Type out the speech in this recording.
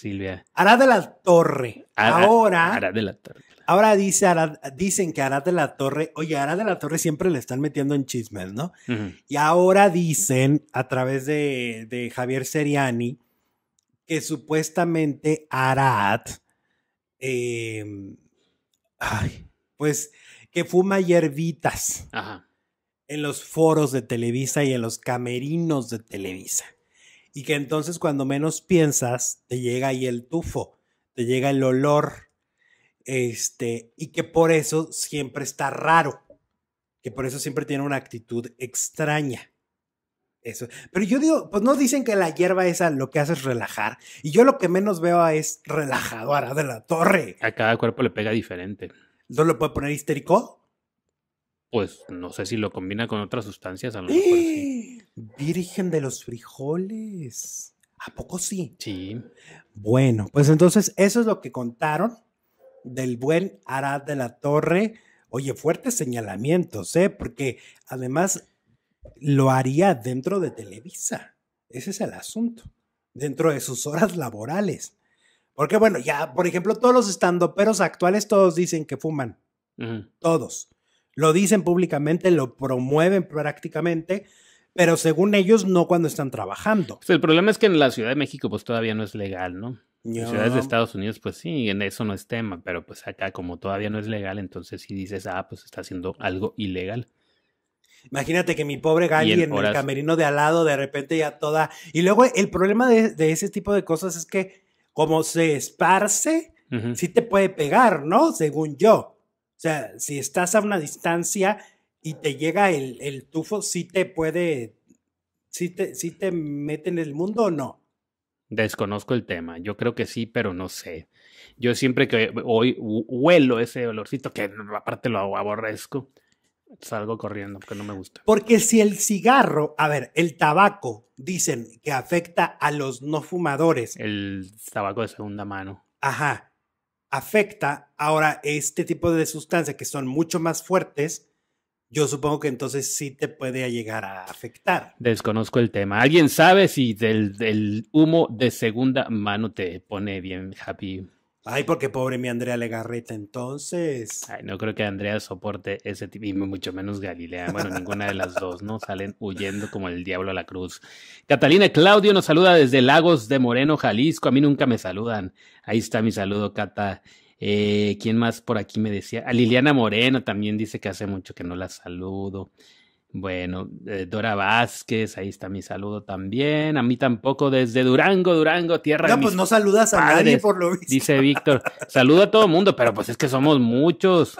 Silvia. Arad de la Torre. ahora. Arad de la Torre. Ahora dice dicen que Arad de la Torre, oye, Arad de la Torre siempre le están metiendo en chismes, ¿no? Y ahora dicen, a través de, Javier Seriani, que supuestamente Arad, em, pues, que fuma hierbitas en los foros de Televisa y en los camerinos de Televisa y que entonces cuando menos piensas te llega ahí el tufo, te llega el olor, este, y que por eso siempre está raro, que por eso siempre tiene una actitud extraña. Eso. Pero yo digo, pues no dicen que la hierba esa lo que hace es relajar. Y yo lo que menos veo es relajadora de la torre. A cada cuerpo le pega diferente. ¿No lo puede poner histérico? Pues no sé si lo combina con otras sustancias, a lo ¡Eh! mejor sí. Virgen de los frijoles. ¿A poco sí? Sí. Bueno, pues entonces eso es lo que contaron del buen Arad de la Torre. Oye, fuertes señalamientos, ¿eh? Porque además lo haría dentro de Televisa. Ese es el asunto. Dentro de sus horas laborales. Porque bueno, ya, por ejemplo, todos los estandoperos actuales, todos dicen que fuman. Todos. Lo dicen públicamente, lo promueven prácticamente pero según ellos no cuando están trabajando. Pues, el problema es que en la Ciudad de México pues todavía no es legal, ¿no? En En ciudades de Estados Unidos pues sí, en eso no es tema, pero pues acá como todavía no es legal, entonces si dices, ah, pues está haciendo algo ilegal. Imagínate que mi pobre Gali en, el camerino de al lado de repente ya toda... Y luego el problema de, ese tipo de cosas es que como se esparce, sí te puede pegar, ¿no? Según yo. O sea, si estás a una distancia y te llega el, tufo, si ¿sí te puede, si ¿sí te, mete en el mundo o no? Desconozco el tema. Yo creo que sí, pero no sé. Yo siempre que hoy huelo ese olorcito, que aparte lo aborrezco, salgo corriendo porque no me gusta. Porque si el cigarro, a ver, el tabaco, dicen que afecta a los no fumadores. El tabaco de segunda mano. Ajá. Afecta ahora este tipo de sustancias que son mucho más fuertes yo supongo que entonces sí te puede llegar a afectar. Desconozco el tema. ¿Alguien sabe si del, del humo de segunda mano te pone bien happy? Ay, porque pobre mi Andrea Legarreta, entonces. Ay, no creo que Andrea soporte ese tipo, y mucho menos Galilea. Bueno, ninguna de las dos, ¿no? Salen huyendo como el diablo a la cruz. Catalina Claudio nos saluda desde Lagos de Moreno, Jalisco. A mí nunca me saludan. Ahí está mi saludo, Cata. Eh, ¿Quién más por aquí me decía? A ah, Liliana Moreno también dice que hace mucho que no la saludo. Bueno, eh, Dora Vázquez, ahí está mi saludo también. A mí tampoco, desde Durango, Durango, tierra. No, pues no saludas a nadie por lo visto. Dice Víctor. Saludo a todo mundo, pero pues es que somos muchos.